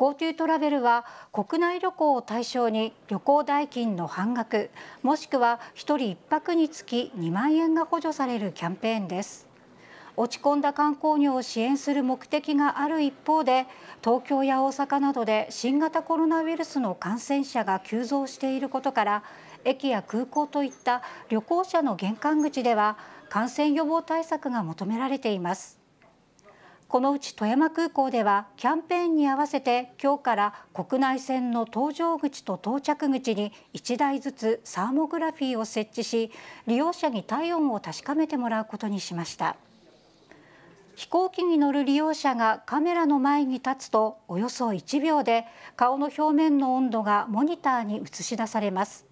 GoTo トラベルは国内旅行を対象に旅行代金の半額もしくは1人1泊につき2万円が補助されるキャンペーンです。落ち込んだ観光業を支援する目的がある一方で東京や大阪などで新型コロナウイルスの感染者が急増していることから駅や空港といった旅行者の玄関口では感染予防対策が求められています。このうち富山空港ではキャンペーンに合わせて今日から国内線の搭乗口と到着口に1台ずつサーモグラフィーを設置し利用者に体温を確かめてもらうことにしました。飛行機に乗る利用者がカメラの前に立つとおよそ1秒で顔の表面の温度がモニターに映し出されます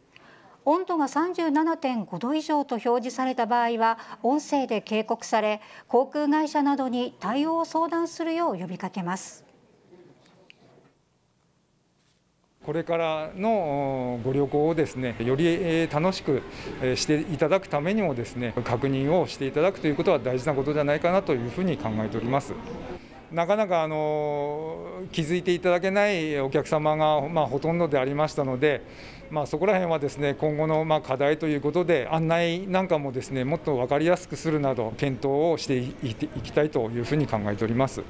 温度が37.5度以上と表示された場合は音声で警告され航空会社などに対応を相談するよう呼びかけます。これからのご旅行をですねより楽しくしていただくためにもですね確認をしていただくということは大事なことじゃないかなというふうに考えております。なかなかあの気づいていただけないお客様が、まあ、ほとんどでありましたので、まあ、そこら辺はですね今後のまあ課題ということで案内なんかもですねもっと分かりやすくするなど検討をしていきたいというふうに考えております。